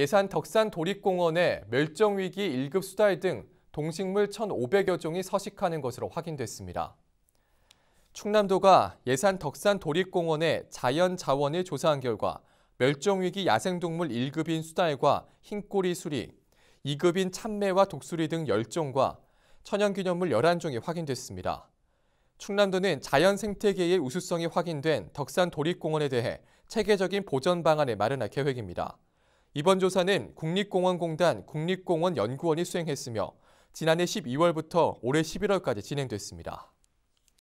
예산 덕산 도립공원에 멸종위기 1급 수달 등 동식물 1,500여 종이 서식하는 것으로 확인됐습니다. 충남도가 예산 덕산 도립공원의 자연 자원을 조사한 결과 멸종위기 야생동물 1급인 수달과 흰꼬리 수리, 2급인 참매와 독수리 등 10종과 천연기념물 11종이 확인됐습니다. 충남도는 자연 생태계의 우수성이 확인된 덕산 도립공원에 대해 체계적인 보전 방안을 마련할 계획입니다. 이번 조사는 국립공원공단 국립공원연구원이 수행했으며 지난해 12월부터 올해 11월까지 진행됐습니다.